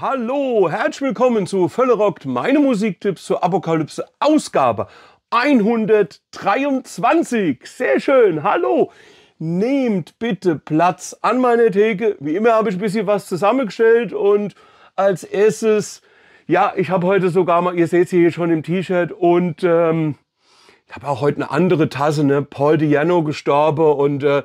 hallo, herzlich willkommen zu Völlerockt, meine Musiktipps zur Apokalypse Ausgabe 123. Sehr schön, hallo. Nehmt bitte Platz an meiner Theke. Wie immer habe ich ein bisschen was zusammengestellt und als erstes, ja, ich habe heute sogar mal, ihr seht sie hier schon im T-Shirt und ähm, ich habe auch heute eine andere Tasse, ne? Paul Diano gestorben und äh,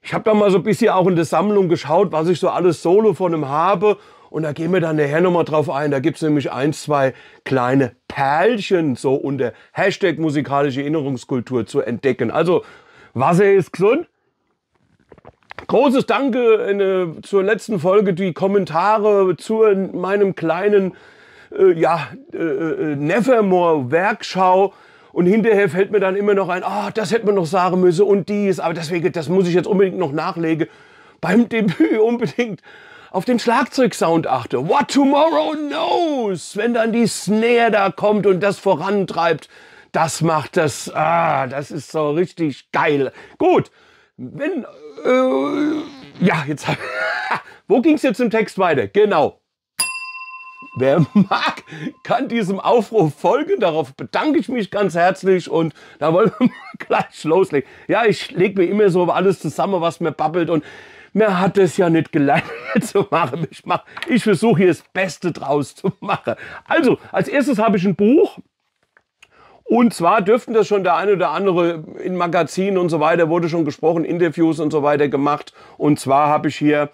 ich habe da mal so ein bisschen auch in der Sammlung geschaut, was ich so alles solo von ihm habe und da gehen wir dann nachher nochmal drauf ein. Da gibt es nämlich ein, zwei kleine Perlchen so unter Hashtag musikalische Erinnerungskultur zu entdecken. Also, Wasser ist gesund. Großes Danke in, äh, zur letzten Folge, die Kommentare zu äh, meinem kleinen äh, ja, äh, äh Nevermore-Werkschau. Und hinterher fällt mir dann immer noch ein, ah, oh, das hätte man noch sagen müssen und dies. Aber deswegen, das muss ich jetzt unbedingt noch nachlegen. Beim Debüt unbedingt auf den Schlagzeugsound achte. What tomorrow knows? Wenn dann die Snare da kommt und das vorantreibt, das macht das, ah, das ist so richtig geil. Gut, wenn, äh, ja, jetzt, wo ging es jetzt im Text weiter? Genau. Wer mag, kann diesem Aufruf folgen. Darauf bedanke ich mich ganz herzlich und da wollen wir gleich loslegen. Ja, ich lege mir immer so alles zusammen, was mir babbelt und mir hat es ja nicht gelernt zu machen. Ich, mach, ich versuche hier das Beste draus zu machen. Also, als erstes habe ich ein Buch. Und zwar dürften das schon der eine oder andere in Magazinen und so weiter, wurde schon gesprochen, Interviews und so weiter gemacht. Und zwar habe ich hier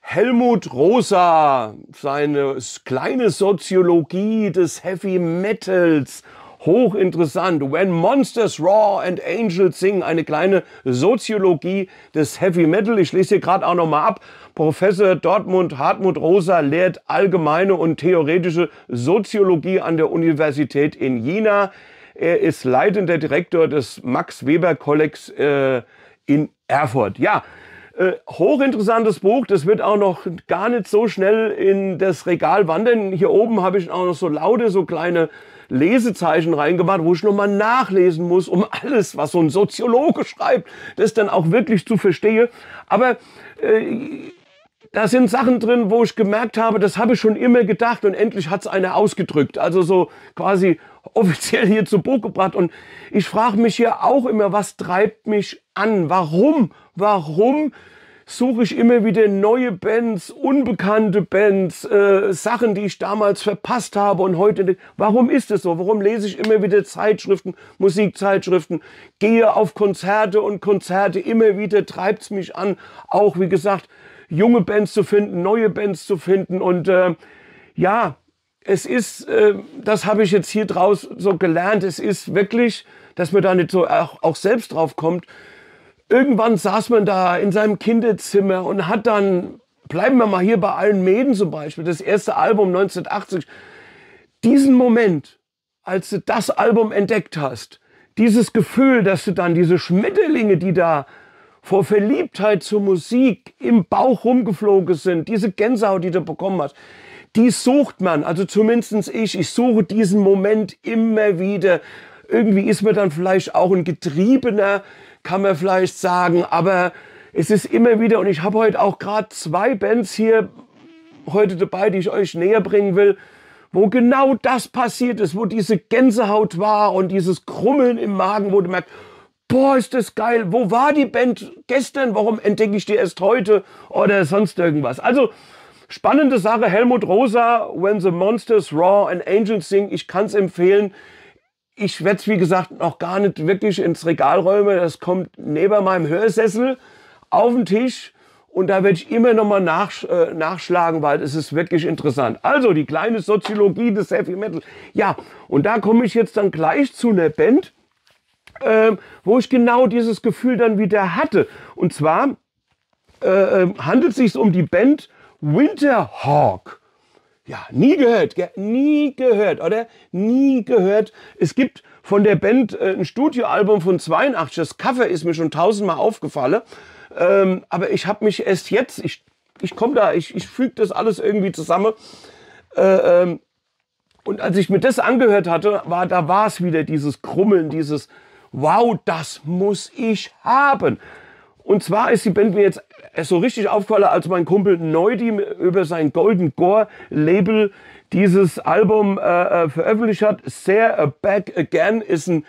Helmut Rosa, seine kleine Soziologie des Heavy Metals Hochinteressant. When Monsters Raw and Angels Sing. Eine kleine Soziologie des Heavy Metal. Ich lese hier gerade auch nochmal ab. Professor Dortmund Hartmut Rosa lehrt allgemeine und theoretische Soziologie an der Universität in Jena. Er ist leitender Direktor des Max Weber Kollegs äh, in Erfurt. Ja, äh, hochinteressantes Buch. Das wird auch noch gar nicht so schnell in das Regal wandern. Hier oben habe ich auch noch so laute, so kleine Lesezeichen reingemacht, wo ich nochmal nachlesen muss, um alles, was so ein Soziologe schreibt, das dann auch wirklich zu verstehen. Aber äh, da sind Sachen drin, wo ich gemerkt habe, das habe ich schon immer gedacht und endlich hat es einer ausgedrückt. Also so quasi offiziell hier zu Buch gebracht. Und ich frage mich hier auch immer, was treibt mich an? Warum? Warum suche ich immer wieder neue Bands, unbekannte Bands, äh, Sachen, die ich damals verpasst habe und heute nicht. Warum ist es so? Warum lese ich immer wieder Zeitschriften, Musikzeitschriften, gehe auf Konzerte und Konzerte immer wieder, treibt es mich an, auch wie gesagt, junge Bands zu finden, neue Bands zu finden und äh, ja, es ist, äh, das habe ich jetzt hier draus so gelernt, es ist wirklich, dass man da nicht so auch, auch selbst drauf kommt, irgendwann saß man da in seinem Kinderzimmer und hat dann, bleiben wir mal hier bei allen Mäden zum Beispiel, das erste Album 1980, diesen Moment, als du das Album entdeckt hast, dieses Gefühl, dass du dann diese Schmetterlinge, die da vor Verliebtheit zur Musik im Bauch rumgeflogen sind, diese Gänsehaut, die du bekommen hast, die sucht man, also zumindest ich, ich suche diesen Moment immer wieder. Irgendwie ist mir dann vielleicht auch ein Getriebener, kann man vielleicht sagen, aber es ist immer wieder, und ich habe heute auch gerade zwei Bands hier heute dabei, die ich euch näher bringen will, wo genau das passiert ist, wo diese Gänsehaut war und dieses Krummeln im Magen, wo du merkst, boah, ist das geil, wo war die Band gestern, warum entdecke ich die erst heute oder sonst irgendwas. Also spannende Sache, Helmut Rosa, When the Monsters Raw and Angels Sing, ich kann es empfehlen ich werde es, wie gesagt, noch gar nicht wirklich ins Regal räumen. Das kommt neben meinem Hörsessel auf den Tisch. Und da werde ich immer nochmal nach, äh, nachschlagen, weil es ist wirklich interessant. Also die kleine Soziologie des Heavy Metal. Ja, und da komme ich jetzt dann gleich zu einer Band, äh, wo ich genau dieses Gefühl dann wieder hatte. Und zwar äh, ähm, handelt es sich um die Band Winterhawk. Ja, nie gehört, gell? nie gehört, oder? Nie gehört. Es gibt von der Band äh, ein Studioalbum von 82. Das Cover ist mir schon tausendmal aufgefallen. Ähm, aber ich habe mich erst jetzt, ich, ich komme da, ich, ich füge das alles irgendwie zusammen. Äh, ähm, und als ich mir das angehört hatte, war, da war es wieder dieses Krummeln, dieses Wow, das muss ich haben. Und zwar ist die Band mir jetzt so richtig aufgefallen, als mein Kumpel Neudi über sein Golden Gore Label dieses Album äh, äh veröffentlicht hat. Sehr Back Again ist ein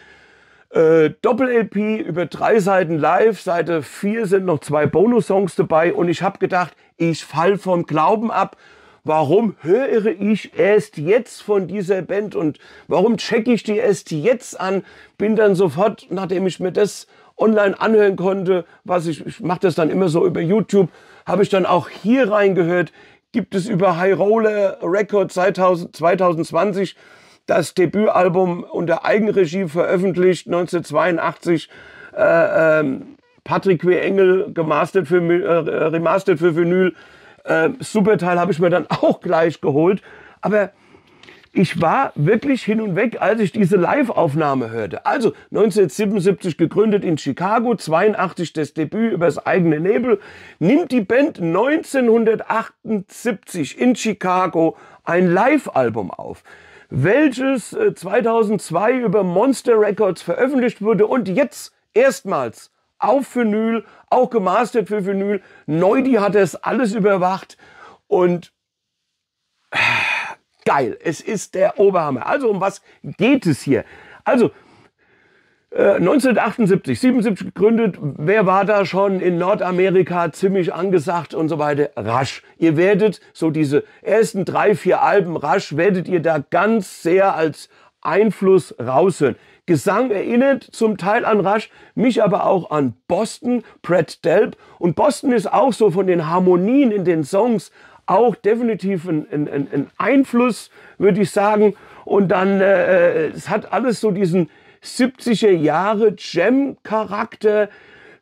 äh, Doppel-LP über drei Seiten live. Seite 4 sind noch zwei Bonus-Songs dabei und ich habe gedacht, ich fall vom Glauben ab. Warum höre ich erst jetzt von dieser Band und warum checke ich die erst jetzt an? Bin dann sofort, nachdem ich mir das online anhören konnte, was ich, ich mache das dann immer so über YouTube, habe ich dann auch hier reingehört, gibt es über High Roller Records 2020 das Debütalbum unter Eigenregie veröffentlicht, 1982. Äh, ähm, Patrick W. Engel gemastert für, äh, remastered für Vinyl. Äh, Superteil habe ich mir dann auch gleich geholt. Aber ich war wirklich hin und weg, als ich diese Live-Aufnahme hörte. Also 1977 gegründet in Chicago, 82 das Debüt übers eigene Nebel, nimmt die Band 1978 in Chicago ein Live-Album auf welches 2002 äh, über Monster Records veröffentlicht wurde und jetzt erstmals auf Vinyl, auch gemastert für Vinyl. Neudi hat das alles überwacht und äh, geil. Es ist der Oberhammer. Also um was geht es hier? Also äh, 1978, 77 gegründet. Wer war da schon in Nordamerika ziemlich angesagt und so weiter? Rasch. Ihr werdet so diese ersten drei, vier Alben Rasch werdet ihr da ganz sehr als Einfluss raushören. Gesang erinnert zum Teil an Rasch, mich aber auch an Boston, Brad Delp. Und Boston ist auch so von den Harmonien in den Songs auch definitiv ein, ein, ein Einfluss, würde ich sagen. Und dann, äh, äh, es hat alles so diesen 70er Jahre Jam-Charakter,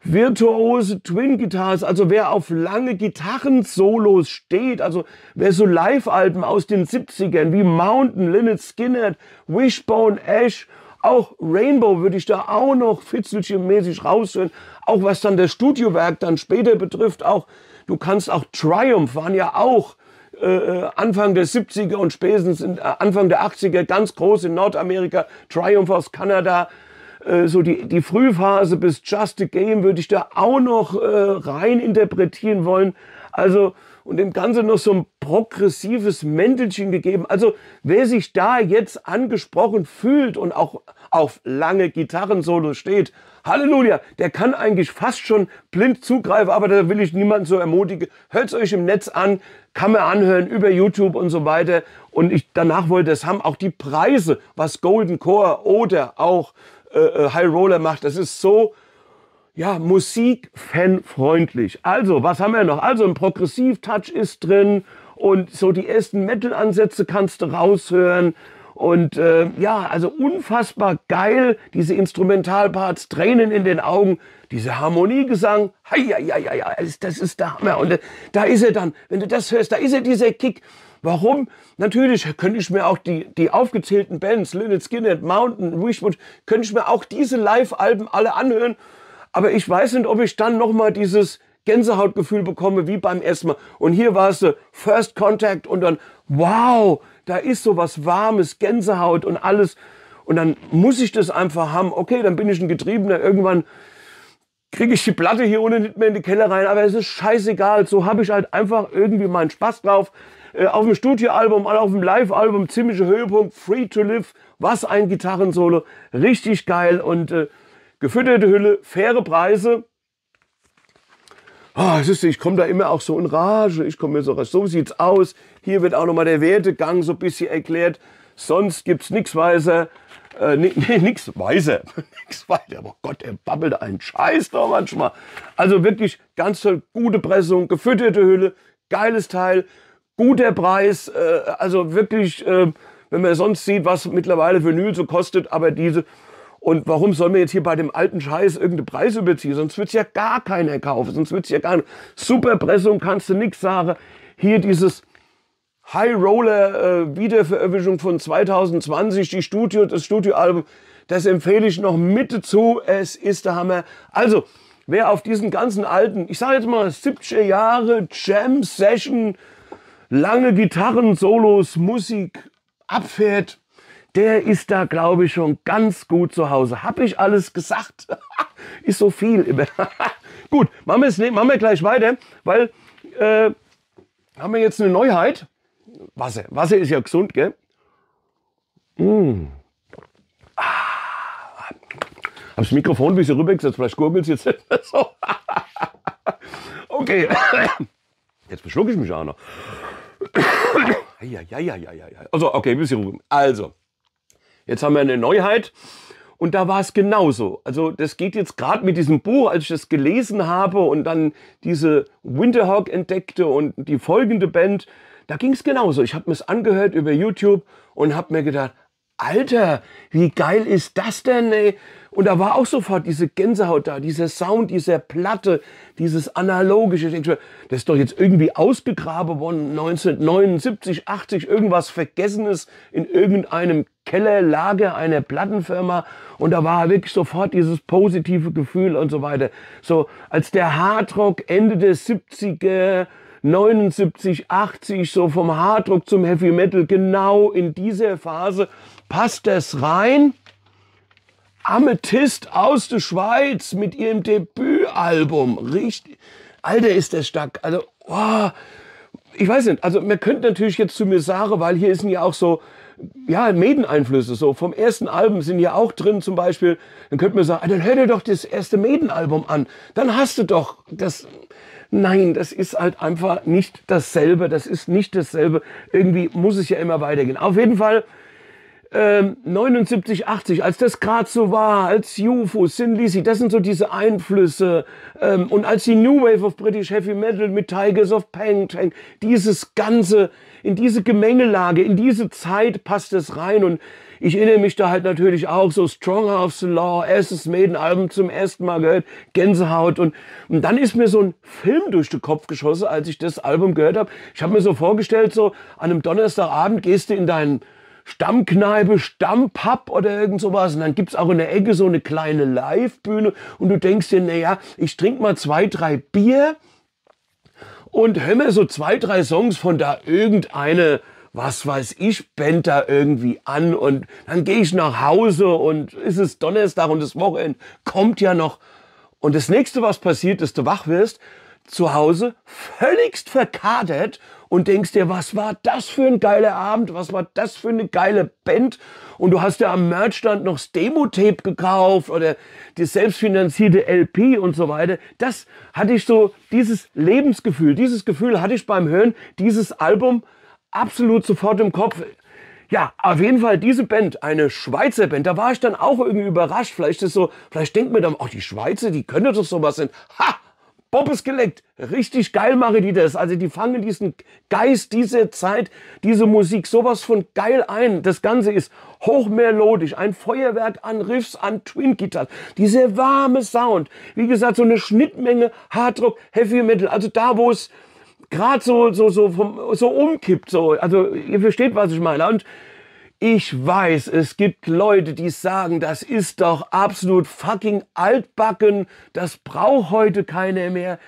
virtuose Twin Guitars, also wer auf lange Gitarren-Solos steht, also wer so Live-Alben aus den 70ern wie Mountain, Lynyrd Skynyrd, Wishbone, Ash, auch Rainbow würde ich da auch noch fitzelchenmäßig raushören, auch was dann das Studiowerk dann später betrifft, auch Du kannst auch Triumph waren ja auch äh, äh, Anfang der 70er und spätestens äh, Anfang der 80er ganz groß in Nordamerika. Triumph aus Kanada. so die, die Frühphase bis Just a Game würde ich da auch noch rein interpretieren wollen. Also, und dem Ganzen noch so ein progressives Mäntelchen gegeben. Also, wer sich da jetzt angesprochen fühlt und auch auf lange Gitarrensolos steht, Halleluja, der kann eigentlich fast schon blind zugreifen, aber da will ich niemanden so ermutigen. Hört es euch im Netz an, kann man anhören über YouTube und so weiter. Und ich danach wollte, das haben auch die Preise, was Golden Core oder auch äh, äh, High Roller macht. Das ist so ja, musikfanfreundlich. Also, was haben wir noch? Also, ein Progressiv-Touch ist drin und so die ersten Metal-Ansätze kannst du raushören. Und äh, ja, also unfassbar geil, diese Instrumentalparts, Tränen in den Augen, diese Harmoniegesang, hei, das ist der Hammer. Und äh, da ist er dann, wenn du das hörst, da ist er dieser Kick. Warum? Natürlich könnte ich mir auch die, die aufgezählten Bands, Lynyrd Skinhead, Mountain, Wishwood, könnte ich mir auch diese Live-Alben alle anhören. Aber ich weiß nicht, ob ich dann nochmal dieses Gänsehautgefühl bekomme wie beim ersten Mal. Und hier war es so First Contact und dann, wow, da ist so was Warmes, Gänsehaut und alles. Und dann muss ich das einfach haben. Okay, dann bin ich ein Getriebener. Irgendwann kriege ich die Platte hier unten nicht mehr in die Keller rein. Aber es ist scheißegal. So habe ich halt einfach irgendwie meinen Spaß drauf. Äh, auf dem Studioalbum, auf dem Live-Album, ziemlicher Höhepunkt, Free to Live. Was ein Gitarrensolo. Richtig geil. Und äh, gefütterte Hülle, faire Preise. Ah, siehst du, ich komme da immer auch so in Rage, ich komme mir so raus. So sieht's aus. Hier wird auch nochmal der Wertegang so ein bisschen erklärt. Sonst gibt's nichts weiser. Äh, nee, nee, nix weiser. nix weiter. Oh Gott, er babbelt einen Scheiß da manchmal. Also wirklich ganz toll. Gute Pressung, gefütterte Hülle, geiles Teil, guter Preis. Äh, also wirklich, äh, wenn man sonst sieht, was mittlerweile Vinyl so kostet, aber diese und warum sollen wir jetzt hier bei dem alten Scheiß irgendeinen Preis überziehen? Sonst wird es ja gar keiner kaufen. Sonst wird es ja gar nicht. Superpressung kannst du nichts sagen. Hier dieses High Roller äh, Wiederveröffentlichung von 2020, die Studio, das Studioalbum, das empfehle ich noch mit zu. Es ist der Hammer. Also, wer auf diesen ganzen alten, ich sage jetzt mal 70er Jahre Jam Session, lange Gitarren, Solos, Musik abfährt, der ist da, glaube ich, schon ganz gut zu Hause. Habe ich alles gesagt? ist so viel. gut, machen wir, machen wir gleich weiter, weil äh, haben wir jetzt eine Neuheit. Wasser. Wasser ist ja gesund, gell? Mmh. Hm. Ah. Hab das Mikrofon ein bisschen rübergesetzt, vielleicht gurgelt es jetzt so. okay. Jetzt beschlucke ich mich auch noch. Also, okay, ein bisschen ruhig. Also, Jetzt haben wir eine Neuheit. Und da war es genauso. Also das geht jetzt gerade mit diesem Buch, als ich das gelesen habe und dann diese Winterhawk entdeckte und die folgende Band, da ging es genauso. Ich habe mir es angehört über YouTube und habe mir gedacht, Alter, wie geil ist das denn, ey? Und da war auch sofort diese Gänsehaut da, dieser Sound, dieser Platte, dieses analogische. Ich denke, schon, das ist doch jetzt irgendwie ausgegraben worden, 1979, 80, irgendwas Vergessenes in irgendeinem Kellerlager einer Plattenfirma. Und da war wirklich sofort dieses positive Gefühl und so weiter. So, als der Hardrock Ende der 70er, 79, 80, so vom Hardrock zum Heavy Metal, genau in dieser Phase passt es rein. Amethyst aus der Schweiz mit ihrem Debütalbum. Richtig. Alter, ist der stark. Also, oh, ich weiß nicht. Also, man könnte natürlich jetzt zu mir sagen, weil hier sind ja auch so, ja, Maiden-Einflüsse. So vom ersten Album sind ja auch drin zum Beispiel. Dann könnte man sagen, ah, dann hör dir doch das erste Maiden-Album an. Dann hast du doch das. Nein, das ist halt einfach nicht dasselbe. Das ist nicht dasselbe. Irgendwie muss es ja immer weitergehen. Auf jeden Fall 79, ähm, 80, als das gerade so war, als UFO, Sin Lisi, das sind so diese Einflüsse. Ähm, und als die New Wave of British Heavy Metal mit Tigers of Pangtang, dieses ganze, in diese Gemengelage, in diese Zeit passt es rein. Und ich erinnere mich da halt natürlich auch so Stronger of the Law, erstes Maiden-Album zum ersten Mal gehört, Gänsehaut. Und, und dann ist mir so ein Film durch den Kopf geschossen, als ich das Album gehört habe. Ich habe mir so vorgestellt, so an einem Donnerstagabend gehst du in deinen Stammkneipe, Stammpub oder irgend sowas. Und dann gibt es auch in der Ecke so eine kleine Live-Bühne. und du denkst dir, naja, ich trinke mal zwei, drei Bier und hör mir so zwei, drei Songs von da irgendeine was weiß ich, Band da irgendwie an und dann gehe ich nach Hause und es ist Donnerstag und das Wochenende kommt ja noch. Und das nächste, was passiert, ist, du wach wirst, zu Hause völligst verkadert und denkst dir, was war das für ein geiler Abend, was war das für eine geile Band und du hast ja am Merchstand noch das Demo-Tape gekauft oder die selbstfinanzierte LP und so weiter. Das hatte ich so, dieses Lebensgefühl, dieses Gefühl hatte ich beim Hören dieses Album absolut sofort im Kopf. Ja, auf jeden Fall diese Band, eine Schweizer Band, da war ich dann auch irgendwie überrascht. Vielleicht ist so, vielleicht denkt man dann, ach, die Schweizer, die können doch sowas sind. Ha! Bobbes geleckt. Richtig geil mache die das. Also die fangen diesen Geist, diese Zeit, diese Musik sowas von geil ein. Das Ganze ist hochmelodisch. Ein Feuerwerk an Riffs, an Twin-Gitarren. Dieser warme Sound. Wie gesagt, so eine Schnittmenge Hardrock, Heavy Metal. Also da, wo es gerade so, so, so, vom, so umkippt. So. Also ihr versteht, was ich meine. Und ich weiß, es gibt Leute, die sagen, das ist doch absolut fucking altbacken, das braucht heute keiner mehr.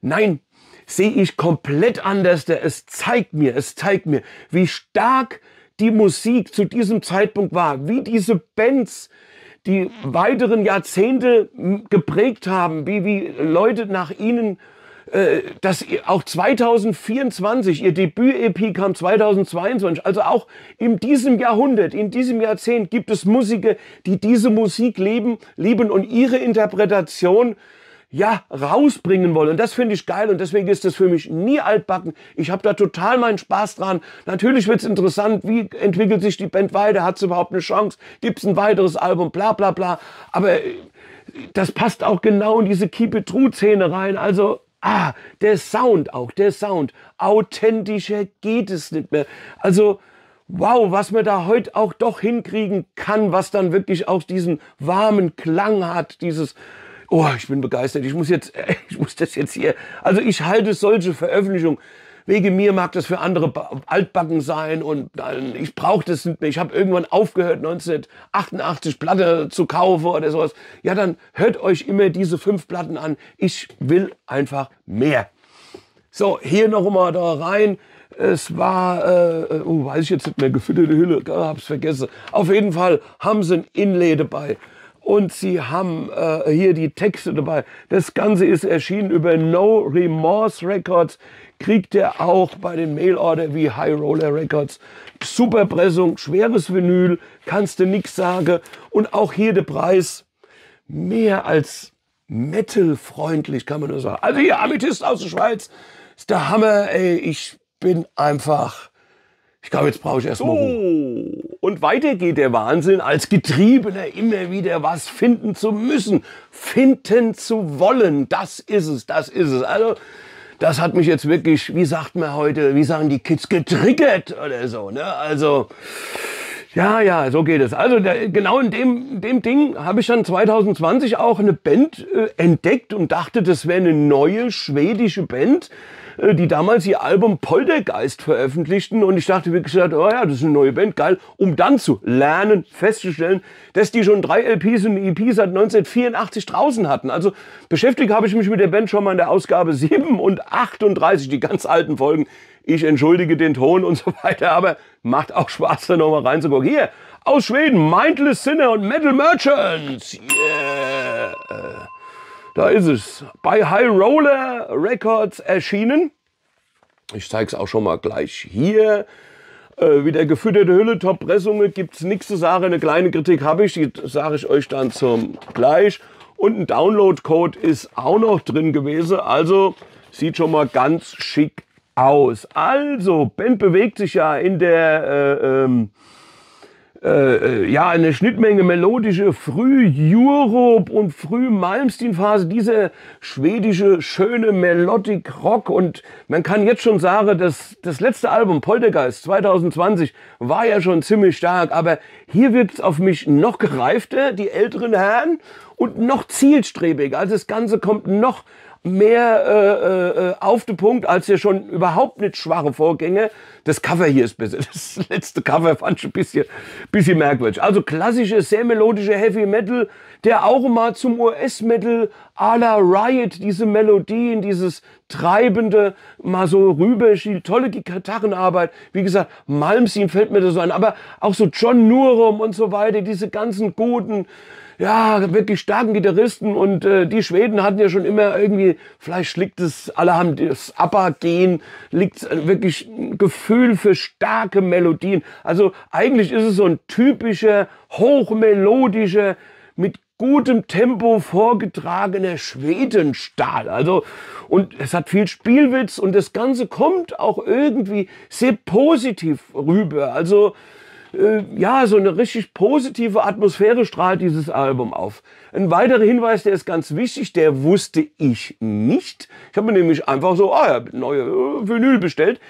Nein, sehe ich komplett anders. Es zeigt mir, es zeigt mir, wie stark die Musik zu diesem Zeitpunkt war, wie diese Bands die weiteren Jahrzehnte geprägt haben, wie, wie Leute nach ihnen äh, dass auch 2024, ihr Debüt-EP kam 2022, also auch in diesem Jahrhundert, in diesem Jahrzehnt gibt es Musiker, die diese Musik leben, lieben und ihre Interpretation ja, rausbringen wollen. Und das finde ich geil und deswegen ist das für mich nie altbacken. Ich habe da total meinen Spaß dran. Natürlich wird es interessant, wie entwickelt sich die Band weiter, hat hat's überhaupt eine Chance, gibt es ein weiteres Album, bla bla bla. Aber äh, das passt auch genau in diese Keep It True-Szene rein. Also Ah, der Sound auch, der Sound. Authentischer geht es nicht mehr. Also, wow, was man da heute auch doch hinkriegen kann, was dann wirklich auch diesen warmen Klang hat, dieses, oh, ich bin begeistert, ich muss jetzt, ich muss das jetzt hier, also ich halte solche Veröffentlichungen Wegen mir mag das für andere altbacken sein und ich brauche das nicht mehr. Ich habe irgendwann aufgehört, 1988 Platte zu kaufen oder sowas. Ja, dann hört euch immer diese fünf Platten an. Ich will einfach mehr. So, hier nochmal da rein. Es war, äh, äh, oh, weiß ich jetzt nicht mehr, gefütterte Hülle, hab's vergessen. Auf jeden Fall haben sie ein Inlay dabei und sie haben äh, hier die Texte dabei. Das Ganze ist erschienen über No Remorse Records. Kriegt er auch bei den Mailorder wie High Roller Records. Super Pressung, schweres Vinyl, kannst du nichts sagen. Und auch hier der Preis mehr als metalfreundlich, kann man nur sagen. Also hier Amethyst aus der Schweiz ist der Hammer, ey. Ich bin einfach ich glaube, jetzt brauche ich erstmal so. Und weiter geht der Wahnsinn, als Getriebener immer wieder was finden zu müssen, finden zu wollen. Das ist es, das ist es. Also, das hat mich jetzt wirklich, wie sagt man heute, wie sagen die Kids, getriggert oder so. Ne? Also, ja, ja, so geht es. Also der, genau in dem, dem Ding habe ich dann 2020 auch eine Band äh, entdeckt und dachte, das wäre eine neue schwedische Band. Äh, die damals ihr Album Poltergeist veröffentlichten. Und ich dachte wirklich, oh ja, das ist eine neue Band, geil. Um dann zu lernen, festzustellen, dass die schon drei LPs und EPs seit 1984 draußen hatten. Also beschäftigt habe ich mich mit der Band schon mal in der Ausgabe 7 und 38, die ganz alten Folgen. Ich entschuldige den Ton und so weiter, aber macht auch Spaß, da nochmal reinzugucken. Hier, aus Schweden, Mindless Sinner und Metal Merchants. Yeah. Da ist es. Bei High Roller Records erschienen. Ich zeige es auch schon mal gleich hier. Äh, wieder gefütterte Hülle, Top-Pressungen, gibt es nichts zu sagen. Eine kleine Kritik habe ich, die sage ich euch dann zum gleich. Und ein Download-Code ist auch noch drin gewesen. Also sieht schon mal ganz schick aus. Also, Ben bewegt sich ja in der äh, ähm, äh, äh, ja, eine Schnittmenge melodische Früh-Europe und Früh-Malmsteen-Phase, diese schwedische schöne Melodic Rock. Und man kann jetzt schon sagen, dass das letzte Album Poltergeist 2020 war ja schon ziemlich stark, aber hier es auf mich noch gereifter, die älteren Herren, und noch zielstrebiger. Also das Ganze kommt noch mehr äh, äh, äh, auf den Punkt als hier schon überhaupt nicht schwache Vorgänge. Das Cover hier ist besser. Das letzte Cover fand ich ein bisschen, bisschen merkwürdig. Also klassische, sehr melodische Heavy Metal, der auch mal zum US-Metal à la Riot, diese Melodien, dieses Treibende, mal so rüberschielt, Tolle Gitarrenarbeit. Wie gesagt, Malmsteen fällt mir da so ein. Aber auch so John Nurum und so weiter, diese ganzen guten ja, wirklich starken Gitarristen und äh, die Schweden hatten ja schon immer irgendwie, vielleicht liegt es, alle haben das ABBA-Gen, liegt wirklich ein Gefühl für starke Melodien. Also eigentlich ist es so ein typischer, hochmelodischer, mit gutem Tempo vorgetragener Schwedenstahl. Also, und es hat viel Spielwitz und das Ganze kommt auch irgendwie sehr positiv rüber. Also, äh, ja, so eine richtig positive Atmosphäre strahlt dieses Album auf. Ein weiterer Hinweis, der ist ganz wichtig, der wusste ich nicht. Ich habe mir nämlich einfach so, ah ja, neue äh, Vinyl bestellt.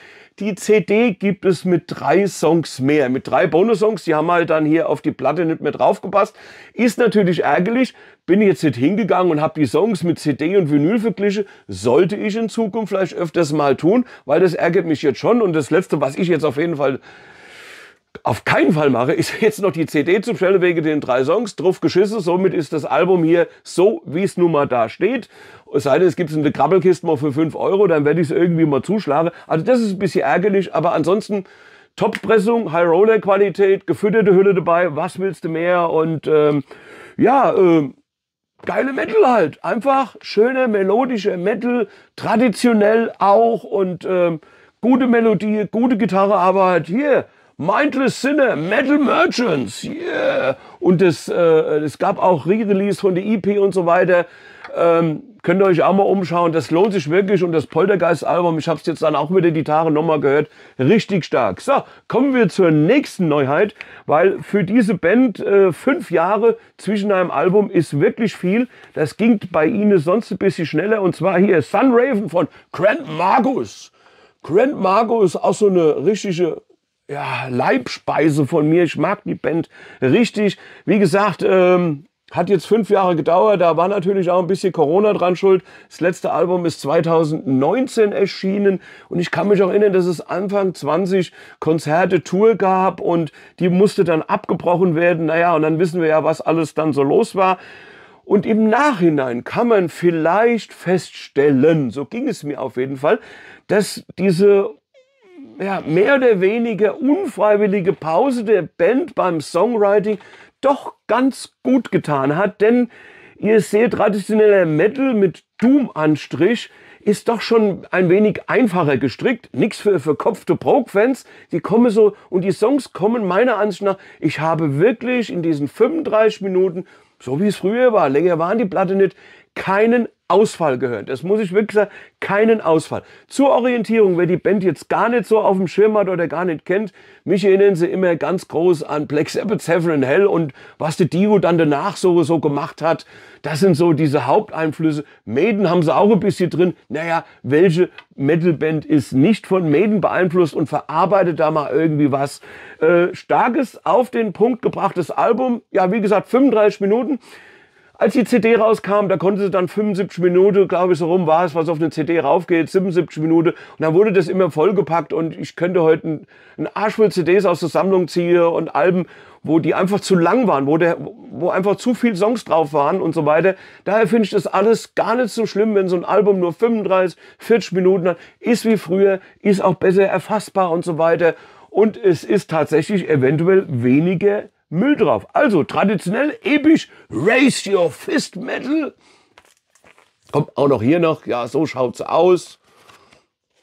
Die CD gibt es mit drei Songs mehr, mit drei Bonus-Songs. Die haben halt dann hier auf die Platte nicht mehr draufgepasst. Ist natürlich ärgerlich. Bin jetzt nicht hingegangen und habe die Songs mit CD und Vinyl verglichen. Sollte ich in Zukunft vielleicht öfters mal tun, weil das ärgert mich jetzt schon. Und das Letzte, was ich jetzt auf jeden Fall auf keinen Fall mache, ist jetzt noch die CD zu bestellen wegen den drei Songs. Drauf geschissen, somit ist das Album hier so, wie es nun mal da steht. Es sei denn, es gibt es in der Krabbelkiste mal für 5 Euro, dann werde ich es irgendwie mal zuschlagen. Also das ist ein bisschen ärgerlich, aber ansonsten Top-Pressung, High-Roller-Qualität, gefütterte Hülle dabei, was willst du mehr? Und ähm, ja, äh, geile Metal halt. Einfach schöne, melodische Metal, traditionell auch und ähm, gute Melodie, gute Gitarrearbeit. Halt hier, Mindless Sinner, Metal Merchants, yeah. Und es, äh, es gab auch Re-Release von der EP und so weiter. Ähm, könnt ihr euch auch mal umschauen. Das lohnt sich wirklich. Und das Poltergeist-Album, ich habe es jetzt dann auch wieder die Tage nochmal gehört, richtig stark. So, kommen wir zur nächsten Neuheit, weil für diese Band äh, fünf Jahre zwischen einem Album ist wirklich viel. Das ging bei ihnen sonst ein bisschen schneller. Und zwar hier Sunraven von Grant Magus. Grant Magus ist auch so eine richtige ja, Leibspeise von mir. Ich mag die Band richtig. Wie gesagt, ähm, hat jetzt fünf Jahre gedauert. Da war natürlich auch ein bisschen Corona dran schuld. Das letzte Album ist 2019 erschienen. Und ich kann mich auch erinnern, dass es Anfang 20 Konzerte, Tour gab. Und die musste dann abgebrochen werden. Naja, und dann wissen wir ja, was alles dann so los war. Und im Nachhinein kann man vielleicht feststellen, so ging es mir auf jeden Fall, dass diese ja, mehr oder weniger unfreiwillige Pause der Band beim Songwriting doch ganz gut getan hat, denn ihr seht, traditioneller Metal mit Doom-Anstrich ist doch schon ein wenig einfacher gestrickt. Nichts für verkopfte Prog-Fans. Die kommen so, und die Songs kommen meiner Ansicht nach, ich habe wirklich in diesen 35 Minuten, so wie es früher war, länger waren die Platte nicht, keinen Ausfall gehört. Das muss ich wirklich sagen, keinen Ausfall. Zur Orientierung, wer die Band jetzt gar nicht so auf dem Schirm hat oder gar nicht kennt, mich erinnern sie immer ganz groß an Black Sabbath, Severin Hell und was die Dio dann danach so, gemacht hat. Das sind so diese Haupteinflüsse. Maiden haben sie auch ein bisschen drin. Naja, welche Metalband ist nicht von Maiden beeinflusst und verarbeitet da mal irgendwie was. Äh, starkes, auf den Punkt gebrachtes Album. Ja, wie gesagt, 35 Minuten. Als die CD rauskam, da konnte sie dann 75 Minuten, glaube ich, so rum war es, was auf eine CD raufgeht, 77 Minuten. Und dann wurde das immer vollgepackt und ich könnte heute einen Arsch voll CDs aus der Sammlung ziehen und Alben, wo die einfach zu lang waren, wo, der, wo einfach zu viel Songs drauf waren und so weiter. Daher finde ich das alles gar nicht so schlimm, wenn so ein Album nur 35, 40 Minuten hat. Ist wie früher, ist auch besser erfassbar und so weiter. Und es ist tatsächlich eventuell weniger Müll drauf. Also traditionell, episch, raise your fist Metal. Kommt auch noch hier noch, ja, so schaut's aus.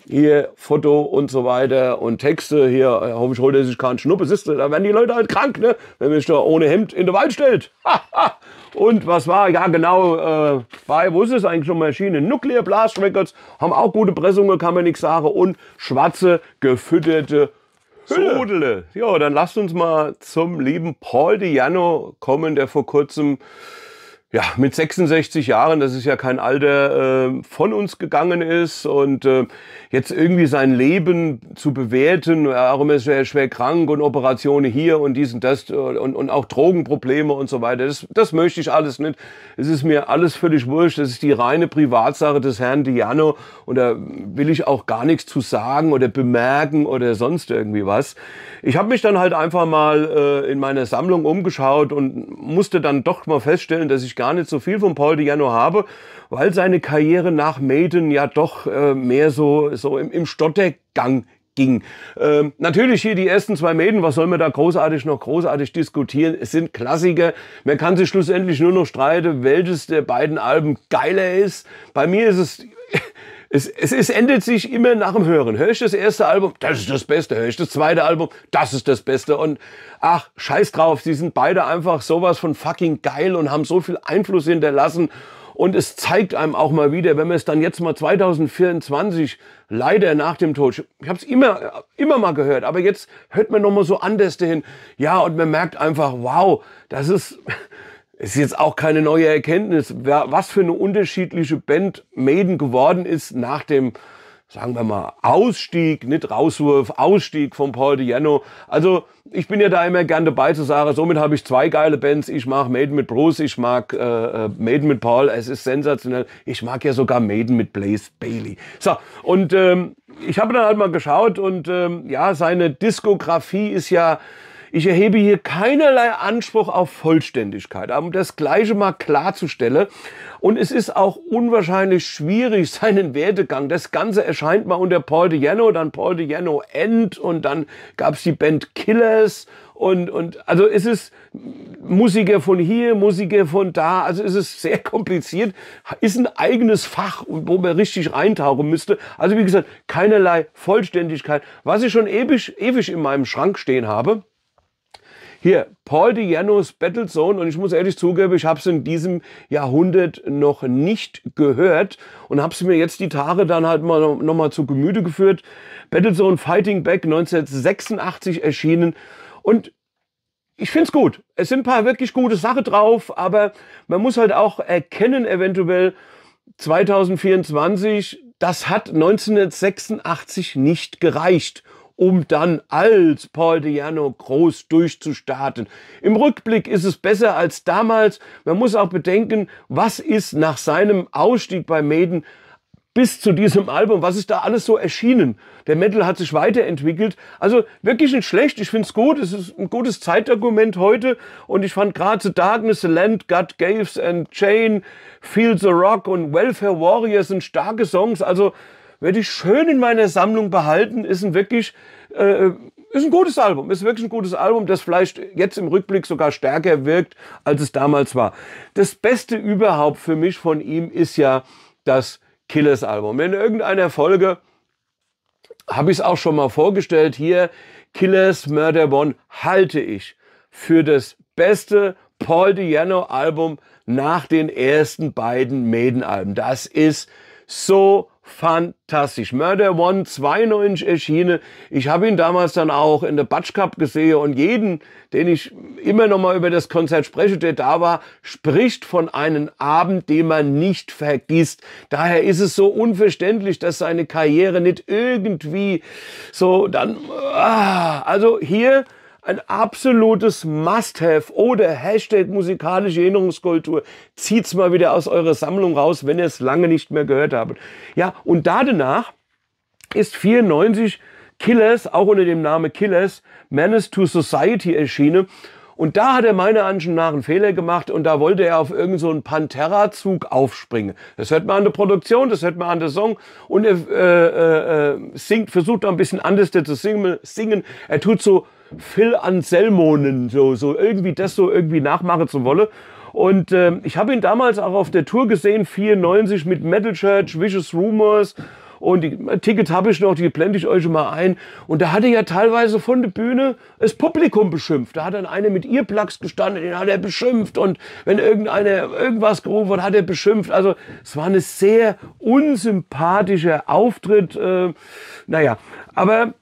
Hier Foto und so weiter und Texte. Hier, hoffe ich, äh, holt er sich keinen Schnuppe. Siehst du, da werden die Leute halt krank, ne? Wenn man sich da ohne Hemd in den Wald stellt. und was war? Ja, genau, äh, bei, wo ist es eigentlich schon Maschine? Nuclear Blast Records haben auch gute Pressungen, kann man nichts sagen. Und schwarze, gefütterte Hülle. Sodele. Ja, dann lasst uns mal zum lieben Paul Diano kommen, der vor kurzem ja, mit 66 Jahren, das ist ja kein Alter, äh, von uns gegangen ist und äh, jetzt irgendwie sein Leben zu bewerten, warum ist er schwer krank und Operationen hier und dies und das äh, und, und auch Drogenprobleme und so weiter, das, das möchte ich alles nicht. Es ist mir alles völlig wurscht, das ist die reine Privatsache des Herrn Diano und da will ich auch gar nichts zu sagen oder bemerken oder sonst irgendwie was. Ich habe mich dann halt einfach mal äh, in meiner Sammlung umgeschaut und musste dann doch mal feststellen, dass ich gar nicht so viel von Paul Diano habe, weil seine Karriere nach Maiden ja doch äh, mehr so, so im, im Stottergang ging. Ähm, natürlich hier die ersten zwei Maiden, was soll man da großartig noch großartig diskutieren? Es sind Klassiker. Man kann sich schlussendlich nur noch streiten, welches der beiden Alben geiler ist. Bei mir ist es es, es, es endet sich immer nach dem Hören. Hör ich das erste Album? Das ist das Beste. Hör ich das zweite Album? Das ist das Beste. Und ach, scheiß drauf, sie sind beide einfach sowas von fucking geil und haben so viel Einfluss hinterlassen. Und es zeigt einem auch mal wieder, wenn man es dann jetzt mal 2024, leider nach dem Tod, ich habe es immer, immer mal gehört, aber jetzt hört man nochmal so anders dahin. Ja, und man merkt einfach, wow, das ist, ist jetzt auch keine neue Erkenntnis, was für eine unterschiedliche Band Maiden geworden ist nach dem, sagen wir mal, Ausstieg, nicht Rauswurf, Ausstieg von Paul Diano. Also ich bin ja da immer gern dabei zu sagen, somit habe ich zwei geile Bands. Ich mag Maiden mit Bruce, ich mag äh, äh Maiden mit Paul. Es ist sensationell. Ich mag ja sogar Maiden mit Blaze Bailey. So, und ähm, ich habe dann halt mal geschaut und ähm, ja, seine Diskografie ist ja... Ich erhebe hier keinerlei Anspruch auf Vollständigkeit, um das Gleiche mal klarzustellen. Und es ist auch unwahrscheinlich schwierig, seinen Werdegang. Das Ganze erscheint mal unter Paul DiGiorno, dann Paul DiGiorno End und dann gab's die Band Killers und, und also es ist Musiker von hier, Musiker von da, also es ist sehr kompliziert, ist ein eigenes Fach, wo man richtig reintauchen müsste. Also wie gesagt, keinerlei Vollständigkeit. Was ich schon ewig, ewig in meinem Schrank stehen habe, hier, Paul DiGianos Battlezone und ich muss ehrlich zugeben, ich habe es in diesem Jahrhundert noch nicht gehört und habe es mir jetzt die Tage dann halt mal nochmal zu Gemüte geführt. Battlezone Fighting Back 1986 erschienen und ich finde es gut. Es sind ein paar wirklich gute Sachen drauf, aber man muss halt auch erkennen, eventuell 2024, das hat 1986 nicht gereicht um dann als Paul Diano groß durchzustarten. Im Rückblick ist es besser als damals. Man muss auch bedenken, was ist nach seinem Ausstieg bei Maiden bis zu diesem Album, was ist da alles so erschienen? Der Metal hat sich weiterentwickelt. Also wirklich nicht schlecht. Ich finde es gut. Es ist ein gutes Zeitdokument heute. Und ich fand gerade The Darkness, The Land, God Gaves and Chain, Feel the Rock und Welfare Warriors sind starke Songs. Also werde ich schön in meiner Sammlung behalten. Ist ein wirklich, äh, ist ein gutes Album. Ist wirklich ein gutes Album, das vielleicht jetzt im Rückblick sogar stärker wirkt, als es damals war. Das Beste überhaupt für mich von ihm ist ja das Killers-Album. In irgendeiner Folge habe ich es auch schon mal vorgestellt hier. Killers Murder One halte ich für das beste Paul Diano Album nach den ersten beiden Maiden Alben. Das ist so fantastisch. Murder One 92 erschienen. Ich habe ihn damals dann auch in der Batsch Cup gesehen und jeden, den ich immer noch mal über das Konzert spreche, der da war, spricht von einem Abend, den man nicht vergisst. Daher ist es so unverständlich, dass seine Karriere nicht irgendwie so dann, ah, also hier ein absolutes Must-Have oder Hashtag musikalische Erinnerungskultur. Zieht's mal wieder aus eurer Sammlung raus, wenn ihr es lange nicht mehr gehört habt. Ja, und da danach ist 94 Killers, auch unter dem Namen Killers, Menace to Society erschienen. Und da hat er meiner Ansicht nach einen Fehler gemacht und da wollte er auf irgendeinen so Pantera-Zug aufspringen. Das hört man an der Produktion, das hört man an der Song und er äh, äh, äh singt, versucht da ein bisschen anders zu singen. Er tut so Phil Anselmonen, so, so irgendwie das so irgendwie nachmachen zu wollen. Und äh, ich habe ihn damals auch auf der Tour gesehen, 94 mit Metal Church, Vicious Rumors. Und die äh, Tickets habe ich noch, die blende ich euch mal ein. Und da hatte ja teilweise von der Bühne das Publikum beschimpft. Da hat dann einer mit Earplugs gestanden, den hat er beschimpft. Und wenn irgendeiner irgendwas gerufen hat, hat er beschimpft. Also es war ein sehr unsympathischer Auftritt. Äh, naja, aber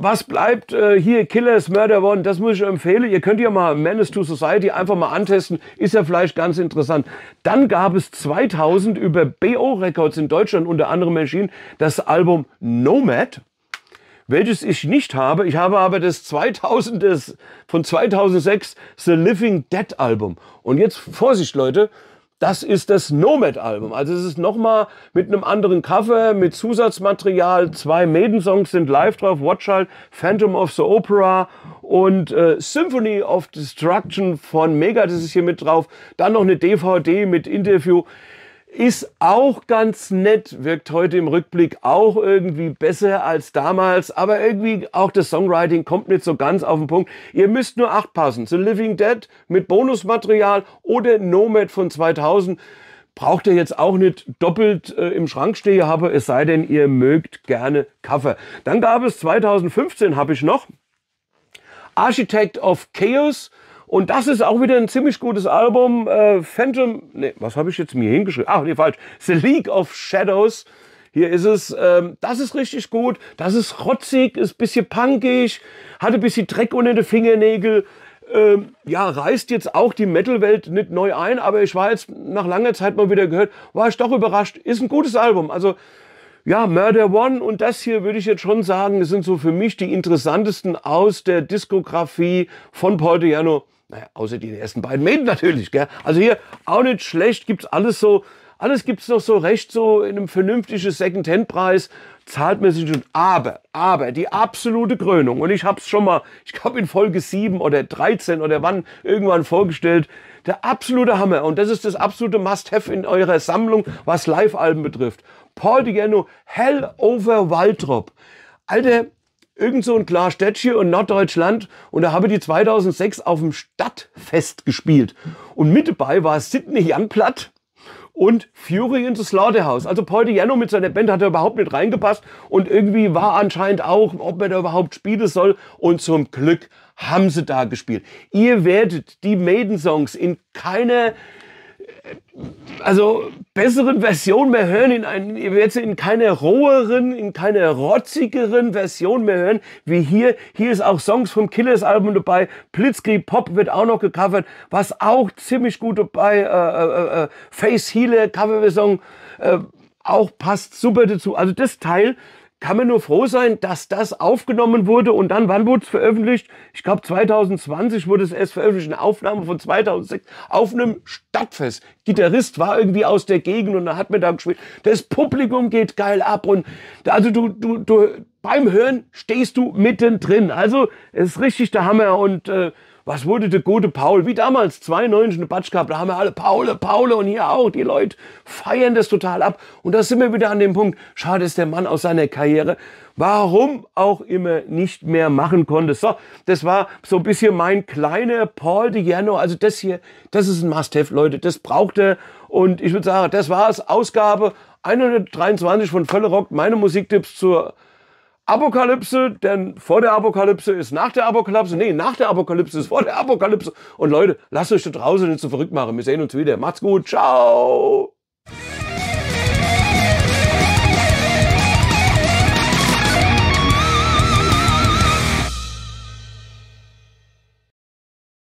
was bleibt äh, hier Killers Murder One? Das muss ich empfehlen. Ihr könnt ja mal Menace to Society einfach mal antesten. Ist ja vielleicht ganz interessant. Dann gab es 2000 über BO Records in Deutschland unter anderem erschienen das Album Nomad welches ich nicht habe. Ich habe aber das 2000 von 2006 The Living Dead Album. Und jetzt Vorsicht, Leute, das ist das Nomad-Album. Also es ist nochmal mit einem anderen Cover, mit Zusatzmaterial. Zwei Maiden-Songs sind live drauf. Watch Watchchild, Phantom of the Opera und äh, Symphony of Destruction von Mega. Das ist hier mit drauf. Dann noch eine DVD mit Interview. Ist auch ganz nett, wirkt heute im Rückblick auch irgendwie besser als damals, aber irgendwie auch das Songwriting kommt nicht so ganz auf den Punkt. Ihr müsst nur acht passen. The Living Dead mit Bonusmaterial oder Nomad von 2000 braucht ihr jetzt auch nicht doppelt äh, im Schrank stehen habe, es sei denn, ihr mögt gerne Kaffee. Dann gab es 2015, habe ich noch, Architect of Chaos und das ist auch wieder ein ziemlich gutes Album. Äh, Phantom, nee, was habe ich jetzt mir hingeschrieben? Ach, nee, falsch. The League of Shadows. Hier ist es, ähm, das ist richtig gut, das ist rotzig, ist bisschen punkig, hatte ein bisschen Dreck unter den Fingernägel. Ähm, ja, reißt jetzt auch die Metal-Welt nicht neu ein, aber ich war jetzt nach langer Zeit mal wieder gehört, war ich doch überrascht. Ist ein gutes Album. Also, ja, Murder One und das hier würde ich jetzt schon sagen, sind so für mich die interessantesten aus der Diskografie von Paul Diano. Naja, außer die ersten beiden Mäden natürlich. Gell? Also hier auch nicht schlecht, gibt's alles so. Alles gibt's noch so recht, so in einem vernünftigen Second-Hand-Preis zahlt man sich schon. Aber, aber, die absolute Krönung, und ich hab's schon mal, ich glaube in Folge 7 oder 13 oder wann irgendwann vorgestellt, der absolute Hammer. Und das ist das absolute Must-Have in eurer Sammlung, was Live-Alben betrifft. Paul Di Hell over Waldrop. Alter, irgend so ein Städtchen in Norddeutschland und da habe die 2006 auf dem Stadtfest gespielt. Und mit dabei war Sidney Janplatt und Fury in the Slaughterhouse. Also Paul Diano mit seiner Band hat er überhaupt nicht reingepasst und irgendwie war anscheinend auch, ob man da überhaupt spielen soll und zum Glück haben sie da gespielt. Ihr werdet die Maiden-Songs in keiner also besseren Version mehr hören, in, ein, jetzt in keiner roheren, in keiner rotzigeren Version mehr hören, wie hier. Hier ist auch Songs vom Killers Album dabei, Blitzkrieg Pop wird auch noch gecovert, was auch ziemlich gut dabei, äh, äh, äh Face Healer, Coverversion, äh, auch passt super dazu. Also das Teil kann man nur froh sein, dass das aufgenommen wurde und dann, wann wurde es veröffentlicht? Ich glaube 2020 wurde es erst veröffentlicht, eine Aufnahme von 2006 auf einem Stadtfest. Gitarrist war irgendwie aus der Gegend und da hat mir da gespielt. Das Publikum geht geil ab und also du, du, du beim Hören stehst du mittendrin. Also es ist richtig der Hammer und äh, was wurde der gute Paul? Wie damals, 92 eine Batsch gehabt, da haben wir alle Paule, Paule und hier auch. Die Leute feiern das total ab. Und da sind wir wieder an dem Punkt, schade ist der Mann aus seiner Karriere, warum auch immer nicht mehr machen konnte. So, das war so ein bisschen mein kleiner Paul de Jano. Also das hier, das ist ein Must-Have, Leute. Das braucht er. Und ich würde sagen, das war's. Ausgabe 123 von Völlerock. Meine Musiktipps zur Apokalypse, denn vor der Apokalypse ist nach der Apokalypse. Nee, nach der Apokalypse ist vor der Apokalypse. Und Leute, lasst euch da draußen nicht so verrückt machen. Wir sehen uns wieder. Macht's gut. Ciao.